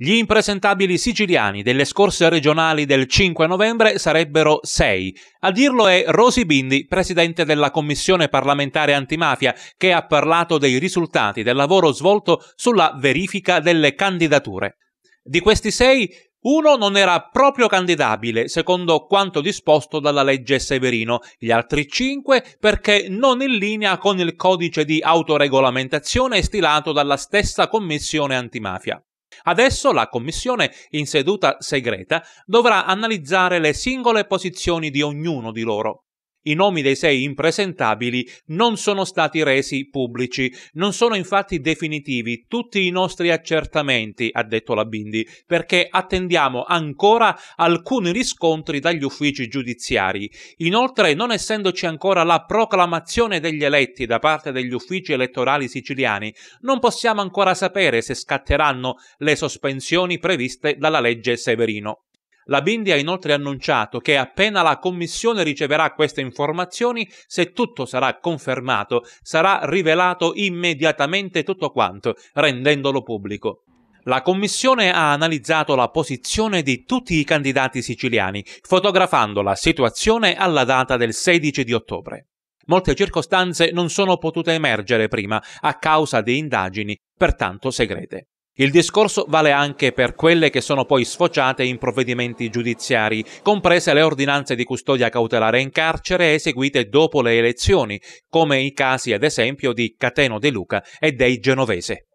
Gli impresentabili siciliani delle scorse regionali del 5 novembre sarebbero sei. A dirlo è Rosi Bindi, presidente della commissione parlamentare antimafia, che ha parlato dei risultati del lavoro svolto sulla verifica delle candidature. Di questi sei, uno non era proprio candidabile, secondo quanto disposto dalla legge Severino, gli altri cinque perché non in linea con il codice di autoregolamentazione stilato dalla stessa commissione antimafia. Adesso la Commissione, in seduta segreta, dovrà analizzare le singole posizioni di ognuno di loro. I nomi dei sei impresentabili non sono stati resi pubblici, non sono infatti definitivi tutti i nostri accertamenti, ha detto la Bindi, perché attendiamo ancora alcuni riscontri dagli uffici giudiziari. Inoltre, non essendoci ancora la proclamazione degli eletti da parte degli uffici elettorali siciliani, non possiamo ancora sapere se scatteranno le sospensioni previste dalla legge Severino. La Bindi ha inoltre annunciato che appena la Commissione riceverà queste informazioni, se tutto sarà confermato, sarà rivelato immediatamente tutto quanto, rendendolo pubblico. La Commissione ha analizzato la posizione di tutti i candidati siciliani, fotografando la situazione alla data del 16 di ottobre. Molte circostanze non sono potute emergere prima a causa di indagini, pertanto segrete. Il discorso vale anche per quelle che sono poi sfociate in provvedimenti giudiziari, comprese le ordinanze di custodia cautelare in carcere eseguite dopo le elezioni, come i casi ad esempio di Cateno De Luca e dei Genovese.